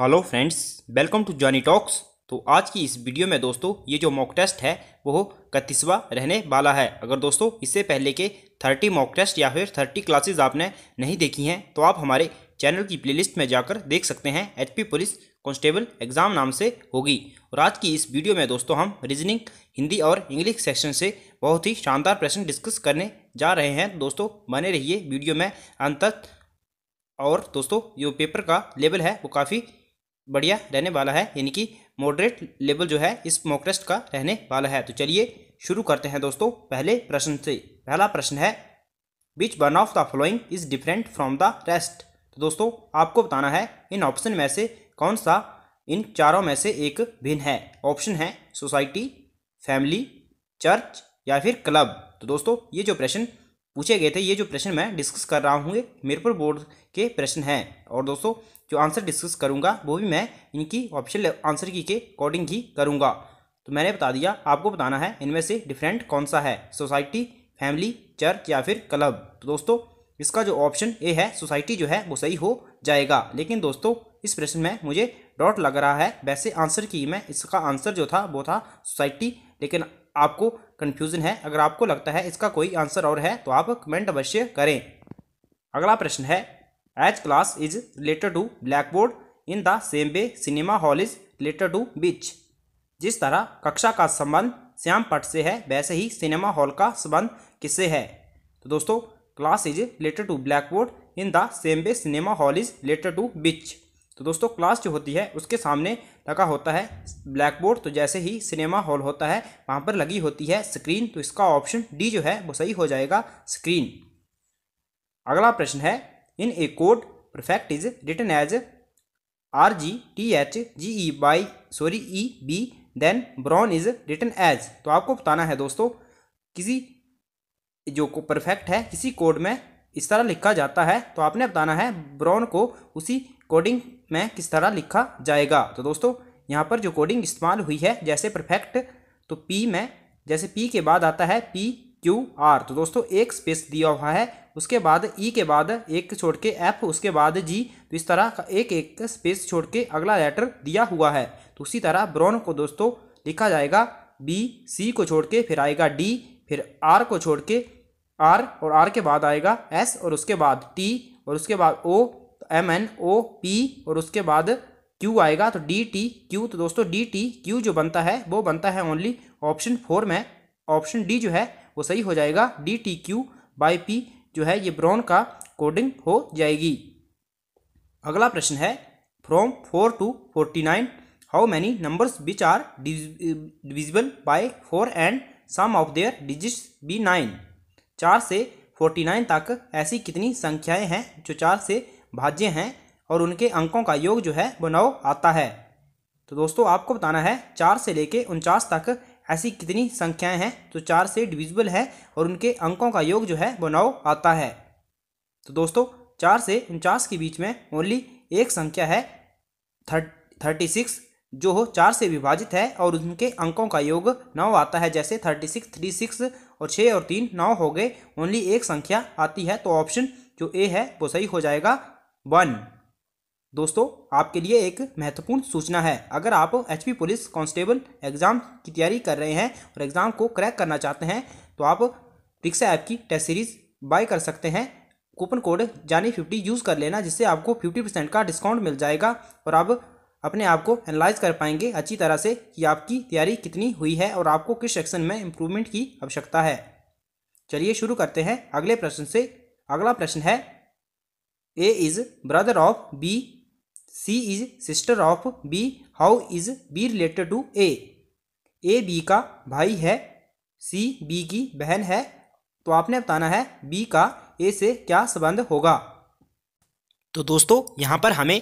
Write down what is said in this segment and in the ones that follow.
hello friends welcome to Johnny talks तो आज की इस वीडियो में दोस्तों ये जो मॉक टेस्ट है वो इकतीसवा रहने वाला है अगर दोस्तों इससे पहले के थर्टी मॉक टेस्ट या फिर थर्टी क्लासेज आपने नहीं देखी हैं तो आप हमारे चैनल की प्लेलिस्ट में जाकर देख सकते हैं एचपी पुलिस कांस्टेबल एग्जाम नाम से होगी और आज की इस वीडियो में दोस्तों हम रीजनिंग हिंदी और इंग्लिश सेक्शन से बहुत ही शानदार प्रश्न डिस्कस करने जा रहे हैं दोस्तों बने रहिए वीडियो में अंत और दोस्तों जो पेपर का लेवल है वो काफ़ी बढ़िया रहने वाला है यानी कि मॉडरेट लेवल जो है इस टेस्ट का रहने वाला है तो चलिए शुरू करते हैं दोस्तों पहले प्रश्न से पहला प्रश्न है which one of the following is different from the rest तो दोस्तों आपको बताना है इन ऑप्शन में से कौन सा इन चारों में से एक भिन्न है ऑप्शन है सोसाइटी फैमिली चर्च या फिर क्लब तो दोस्तों ये जो प्रश्न पूछे गए थे ये जो प्रश्न मैं डिस्कस कर रहा हूँ ये मीरपुर बोर्ड के प्रश्न हैं और दोस्तों जो आंसर डिस्कस करूँगा वो भी मैं इनकी ऑप्शन आंसर की के अकॉर्डिंग ही करूँगा तो मैंने बता दिया आपको बताना है इनमें से डिफरेंट कौन सा है सोसाइटी फैमिली चर्च या फिर क्लब तो दोस्तों इसका जो ऑप्शन ए है सोसाइटी जो है वो सही हो जाएगा लेकिन दोस्तों इस प्रश्न में मुझे डॉट लग रहा है वैसे आंसर की मैं इसका आंसर जो था वो था सोसाइटी लेकिन आपको कन्फ्यूज़न है अगर आपको लगता है इसका कोई आंसर और है तो आप कमेंट अवश्य करें अगला प्रश्न है as class is related to blackboard in the same way cinema hall is related to beach जिस तरह कक्षा का संबंध श्याम पट से है वैसे ही सिनेमा हॉल का संबंध किससे है तो दोस्तों class is related to blackboard in the same way cinema hall is related to beach तो दोस्तों क्लास जो होती है उसके सामने लगा होता है ब्लैक बोर्ड तो जैसे ही सिनेमा हॉल होता है वहाँ पर लगी होती है स्क्रीन तो इसका ऑप्शन डी जो है वो सही हो जाएगा स्क्रीन अगला प्रश्न है in a court, perfect is written as R G T H G E by sorry E B then brown is written as तो आपको बताना है दोस्तों किसी जो परफेक्ट है किसी कोड में इस तरह लिखा जाता है तो आपने बताना है ब्राउन को उसी कोडिंग में किस तरह लिखा जाएगा तो दोस्तों यहाँ पर जो कोडिंग इस्तेमाल हुई है जैसे परफेक्ट तो पी में जैसे पी के बाद आता है पी क्यू आर तो दोस्तों एक स्पेस दिया हुआ है उसके बाद ई e के बाद एक छोड़ के एफ उसके बाद जी तो इस तरह का एक एक स्पेस छोड़ के अगला लेटर दिया हुआ है तो उसी तरह ब्रॉन को दोस्तों लिखा जाएगा बी सी को छोड़ के फिर आएगा डी फिर आर को छोड़ के आर और आर के बाद आएगा एस और उसके बाद टी और उसके बाद O M N O P और उसके बाद क्यू आएगा तो डी टी क्यू तो दोस्तों डी टी क्यू जो बनता है वो बनता है ओनली ऑप्शन फोर में ऑप्शन डी जो है वो सही हो जाएगा D T Q by P जो है ये ब्रोन का कोडिंग हो जाएगी अगला प्रश्न है from four to forty nine how many numbers which are divisible by four and sum of their digits be nine चार से फोर्टी नाइन तक ऐसी कितनी संख्याएं हैं जो चार से भाज्य हैं और उनके अंकों का योग जो है वो नौ आता है तो दोस्तों आपको बताना है चार से लेके उनचास तक ऐसी कितनी संख्याएं हैं जो तो चार से डिविजिबल है और उनके अंकों का योग जो है वो नौ आता है तो दोस्तों चार से उनचास के बीच में ओनली एक संख्या है थर्ट थर्टी सिक्स जो हो चार से विभाजित है और उनके अंकों का योग नौ आता है जैसे थर्टी सिक्स थ्री सिक्स और छः और तीन नौ हो गए ओनली एक संख्या आती है तो ऑप्शन जो ए है वो सही हो जाएगा वन दोस्तों आपके लिए एक महत्वपूर्ण सूचना है अगर आप एच पुलिस कांस्टेबल एग्ज़ाम की तैयारी कर रहे हैं और एग्ज़ाम को क्रैक करना चाहते हैं तो आप रिक्शा ऐप की टेस्ट सीरीज़ बाय कर सकते हैं coupon code Jaani fifty use कर लेना जिससे आपको फिफ्टी परसेंट का डिस्काउंट मिल जाएगा और आप अपने आप को एनालाइज कर पाएंगे अच्छी तरह से कि आपकी तैयारी कितनी हुई है और आपको किस सेक्शन में इम्प्रूवमेंट की आवश्यकता है चलिए शुरू करते हैं अगले प्रश्न से अगला प्रश्न है A is brother of B C is sister of B how is B related to A A B का भाई है सी बी की बहन है तो आपने बताना है बी का ए से क्या संबंध होगा तो दोस्तों यहाँ पर हमें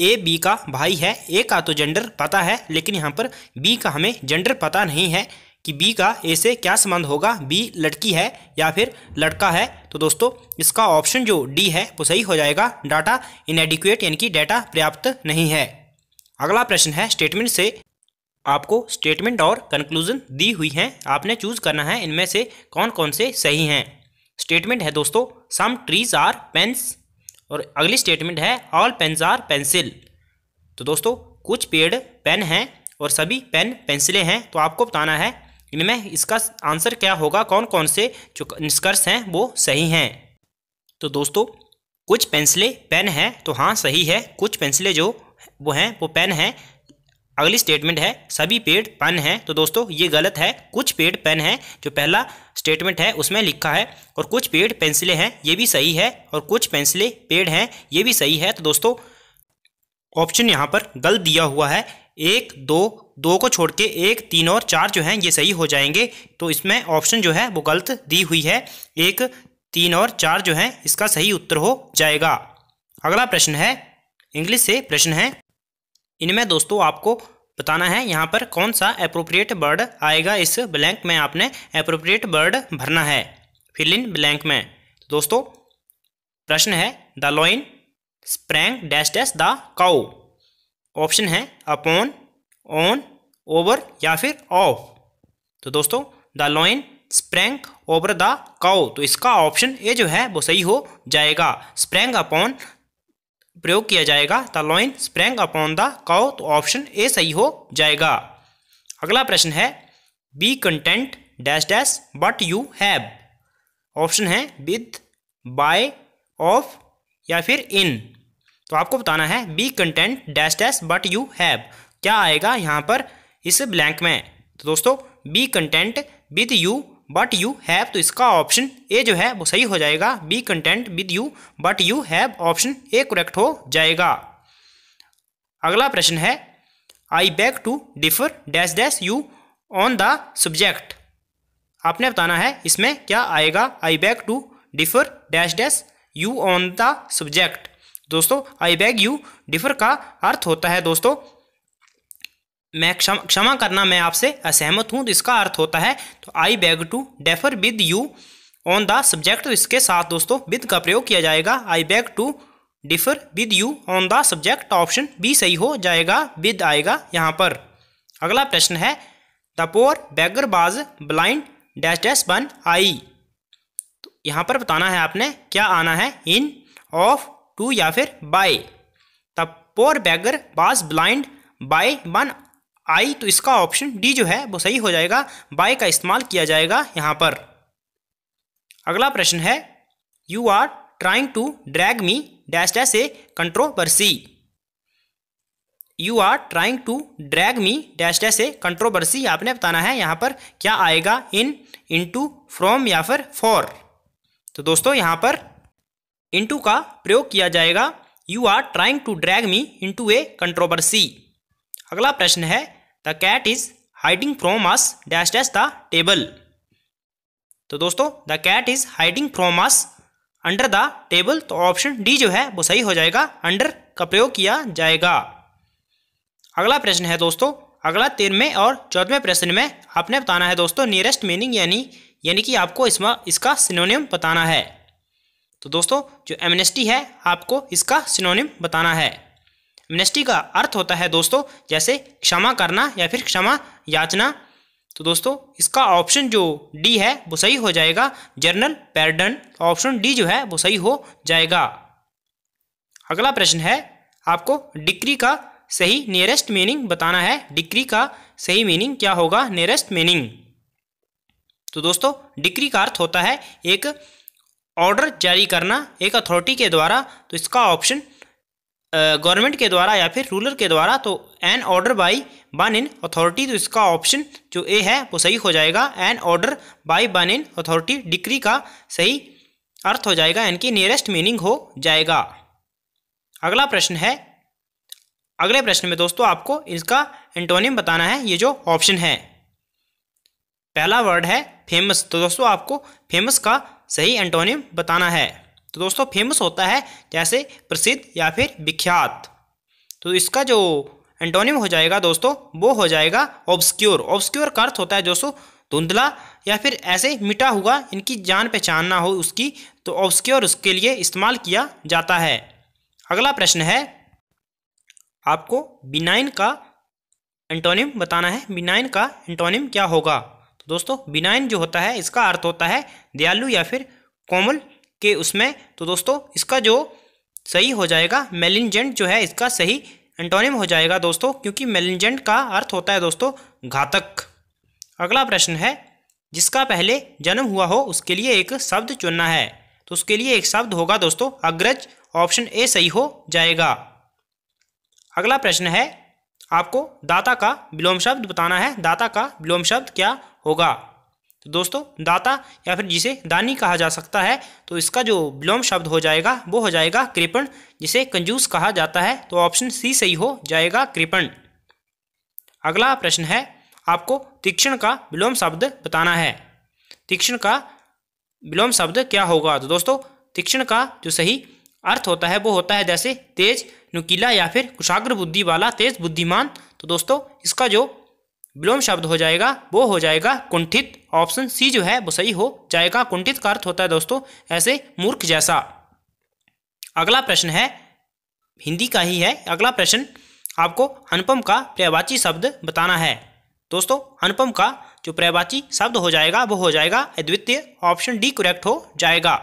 ए बी का भाई है ए का तो जेंडर पता है लेकिन यहाँ पर बी का हमें जेंडर पता नहीं है कि बी का ए से क्या संबंध होगा बी लड़की है या फिर लड़का है तो दोस्तों इसका ऑप्शन जो डी है वो सही हो जाएगा डाटा इनएडिक्वेट यानी कि डाटा पर्याप्त नहीं है अगला प्रश्न है स्टेटमेंट से आपको स्टेटमेंट और कंक्लूजन दी हुई हैं आपने चूज करना है इनमें से कौन कौन से सही हैं स्टेटमेंट है दोस्तों सम ट्रीज आर पेन्स और अगली स्टेटमेंट है ऑल पेन्स आर पेंसिल तो दोस्तों कुछ पेड़ पेन हैं और सभी पेन पेंसिलें हैं तो आपको बताना है इनमें इसका आंसर क्या होगा कौन कौन से जो निष्कर्ष हैं वो सही हैं तो दोस्तों कुछ पेंसिलें पेन हैं तो हाँ सही है कुछ पेंसिलें जो वो हैं वो पेन हैं अगली स्टेटमेंट है सभी पेड़ पेन हैं तो दोस्तों ये गलत है कुछ पेड़ पेन हैं जो पहला स्टेटमेंट है उसमें लिखा है और कुछ पेड़ पेंसिलें हैं ये भी सही है और कुछ पेंसिलें पेड़ हैं ये भी सही है तो दोस्तों ऑप्शन यहाँ पर गलत दिया हुआ है एक दो दो को छोड़ के एक तीन और चार जो हैं ये सही हो जाएंगे तो इसमें ऑप्शन जो है वो गलत दी हुई है एक तीन और चार जो हैं इसका सही उत्तर हो जाएगा अगला प्रश्न है इंग्लिश से प्रश्न है इनमें दोस्तों आपको बताना है यहाँ पर कौन सा अप्रोप्रिएट वर्ड आएगा इस ब्लैंक में आपने अप्रोप्रिएट वर्ड भरना है फिल इन ब्लैंक में दोस्तों प्रश्न है the lion sprang dash dash the cow option है अपॉन ऑन ओवर या फिर ऑफ तो दोस्तों the lion sprang over the cow तो इसका ऑप्शन ए जो है वो सही हो जाएगा स्प्रैंक अपॉन प्रयोग किया जाएगा the lion sprang upon the cow तो ऑप्शन ए सही हो जाएगा अगला प्रश्न है B content dash dash but you have option है विद बाय ऑफ या फिर इन तो आपको बताना है B content dash dash but you have क्या आएगा यहाँ पर इस ब्लैंक में तो दोस्तों B content with you but you have तो इसका ऑप्शन ए जो है वो सही हो जाएगा B content with you but you have option A correct हो जाएगा अगला प्रश्न है I beg to differ dash dash you on the subject आपने बताना है इसमें क्या आएगा I beg to differ dash dash you on the subject दोस्तों आई बैग यू डिफर का अर्थ होता है दोस्तों मैं क्षमा क्षमा करना मैं आपसे असहमत हूँ तो इसका अर्थ होता है तो I beg to differ with you on the subject इसके साथ दोस्तों विद का प्रयोग किया जाएगा I beg to differ with you on the subject option B सही हो जाएगा विद आएगा यहाँ पर अगला प्रश्न है the poor beggar was blind dash dash one eye तो यहाँ पर बताना है आपने क्या आना है इन ऑफ टू या फिर by the poor beggar was blind by one eye तो इसका ऑप्शन डी जो है वो सही हो जाएगा बाय का इस्तेमाल किया जाएगा यहाँ पर अगला प्रश्न है you are trying to drag me dash dash a controversy you are trying to drag me dash dash a controversy आपने बताना है यहाँ पर क्या आएगा इन इन टू फ्रॉम या फिर फॉर तो दोस्तों यहाँ पर इंटू का प्रयोग किया जाएगा you are trying to drag me into a controversy अगला प्रश्न है the cat is hiding from us dash dash the table तो दोस्तों the cat is hiding from us under the table तो ऑप्शन डी जो है वो सही हो जाएगा अंडर का प्रयोग किया जाएगा अगला प्रश्न है दोस्तों अगला तेरहवें और चौदहवें प्रश्न में आपने बताना है दोस्तों नियरेस्ट मीनिंग यानी यानी कि आपको इसमें इसका सिनोनियम बताना है तो दोस्तों जो एमनेस्टी है आपको इसका सिनोनिम बताना है एमनेस्टी का अर्थ होता है दोस्तों जैसे क्षमा करना या फिर क्षमा याचना तो दोस्तों इसका ऑप्शन जो डी है वो सही हो जाएगा जर्नल पैरडन ऑप्शन डी जो है वो सही हो जाएगा अगला प्रश्न है आपको डिक्री का सही नियरेस्ट मीनिंग बताना है डिक्री का सही मीनिंग क्या होगा नियरेस्ट मीनिंग तो दोस्तों डिक्री का अर्थ होता है एक ऑर्डर जारी करना एक अथॉरिटी के द्वारा तो इसका ऑप्शन गवर्नमेंट के द्वारा या फिर रूलर के द्वारा तो एन ऑर्डर बाई बन इन अथॉरिटी तो इसका ऑप्शन जो ए है वो सही हो जाएगा एन ऑर्डर बाई बन इन अथॉरिटी डिक्री का सही अर्थ हो जाएगा यानी कि नियरेस्ट मीनिंग हो जाएगा अगला प्रश्न है अगले प्रश्न में दोस्तों आपको इसका एंटोनिम बताना है ये जो ऑप्शन है पहला वर्ड है फेमस तो दोस्तों आपको फेमस का सही एंटोनियम बताना है तो दोस्तों फेमस होता है जैसे प्रसिद्ध या फिर विख्यात तो इसका जो एंटोनियम हो जाएगा दोस्तों वो हो जाएगा ऑब्सक्योर ऑब्सक्योर का अर्थ होता है दोस्तों धुंधला या फिर ऐसे मिटा हुआ इनकी जान पहचान ना हो उसकी तो ऑब्सक्योर उसके लिए इस्तेमाल किया जाता है अगला प्रश्न है आपको बिनाइन का एंटोनियम बताना है बिनाइन का एंटोनियम क्या होगा दोस्तों बिनाइन जो होता है इसका अर्थ होता है दयालु या फिर कोमल के उसमें तो दोस्तों इसका जो सही हो जाएगा मेलिनजेंट जो है इसका सही एंटोनिम हो जाएगा दोस्तों क्योंकि मेलिनजेंट का अर्थ होता है दोस्तों घातक अगला प्रश्न है जिसका पहले जन्म हुआ हो उसके लिए एक शब्द चुनना है तो उसके लिए एक शब्द होगा दोस्तों अग्रज ऑप्शन ए सही हो जाएगा अगला प्रश्न है आपको दाता का विलोम शब्द बताना है दाता का विलोम शब्द क्या होगा तो दोस्तों दाता या फिर जिसे दानी कहा जा सकता है तो इसका जो विलोम शब्द हो जाएगा वो हो जाएगा कृपण जिसे कंजूस कहा जाता है तो ऑप्शन सी सही हो जाएगा कृपण अगला प्रश्न है आपको तीक्ष्ण का विलोम शब्द बताना है तीक्ष्ण का विलोम शब्द क्या होगा तो दोस्तों तीक्ष्ण का जो सही अर्थ होता है वो होता है जैसे तेज नुकीला या फिर कुशाग्र बुद्धि वाला तेज बुद्धिमान तो दोस्तों इसका जो विलोम शब्द हो जाएगा वो हो जाएगा कुंठित ऑप्शन सी जो है वो सही हो जाएगा कुंठित का अर्थ होता है दोस्तों ऐसे मूर्ख जैसा अगला प्रश्न है हिंदी का ही है अगला प्रश्न आपको अनुपम का प्रयवाची शब्द बताना है दोस्तों अनुपम का जो प्रयवाची शब्द हो जाएगा वो हो जाएगा अद्वितीय ऑप्शन डी करेक्ट हो जाएगा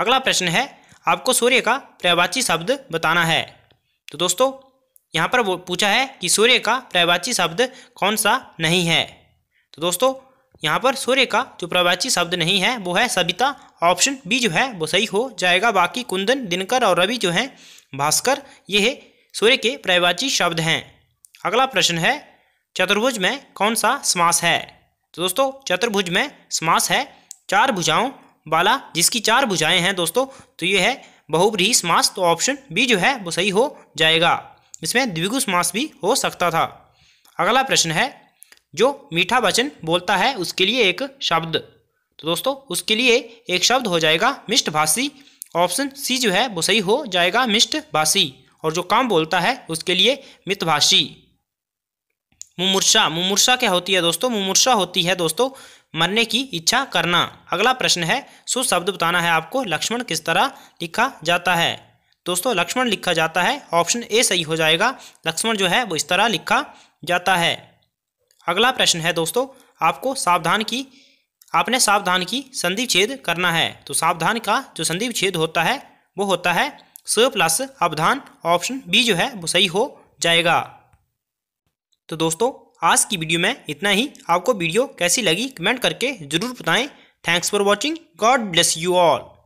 अगला प्रश्न है आपको सूर्य का प्रयवाची शब्द बताना है तो दोस्तों यहाँ पर वो पूछा है कि सूर्य का प्रयवाची शब्द कौन सा नहीं है तो दोस्तों यहाँ पर सूर्य का जो प्रवाची शब्द नहीं है वो है सविता ऑप्शन बी जो है वो सही हो जाएगा बाकी कुंदन दिनकर और रवि जो हैं भास्कर ये है सूर्य के प्रवाची शब्द हैं अगला प्रश्न है चतुर्भुज में कौन सा समास है तो दोस्तों चतुर्भुज में समास है चार भुजाओं वाला जिसकी चार भुजाएं हैं दोस्तों तो ये है बहुब्रीही समास तो ऑप्शन बी जो है वो सही हो जाएगा इसमें द्विगु समास भी हो सकता था अगला प्रश्न है जो मीठा वचन बोलता है उसके लिए एक शब्द तो दोस्तों उसके लिए एक शब्द हो जाएगा मिष्ट भाषी ऑप्शन सी जो है वो सही हो जाएगा मिष्ट भाषी और जो काम बोलता है उसके लिए मितभाषी मुमूर्षा मुमूर्षा क्या होती है दोस्तों मुमूर्षा होती है दोस्तों मरने की इच्छा करना अगला प्रश्न है सुशब्द बताना है आपको लक्ष्मण किस तरह लिखा जाता है दोस्तों लक्ष्मण लिखा जाता है ऑप्शन ए सही हो जाएगा लक्ष्मण जो है वो इस तरह लिखा जाता है अगला प्रश्न है दोस्तों आपको सावधान की आपने सावधान की संधि छेद करना है तो सावधान का जो संधि छेद होता है वो होता है स प्लस अवधान ऑप्शन बी जो है वो सही हो जाएगा तो दोस्तों आज की वीडियो में इतना ही आपको वीडियो कैसी लगी कमेंट करके ज़रूर बताएं thanks for watching God bless you all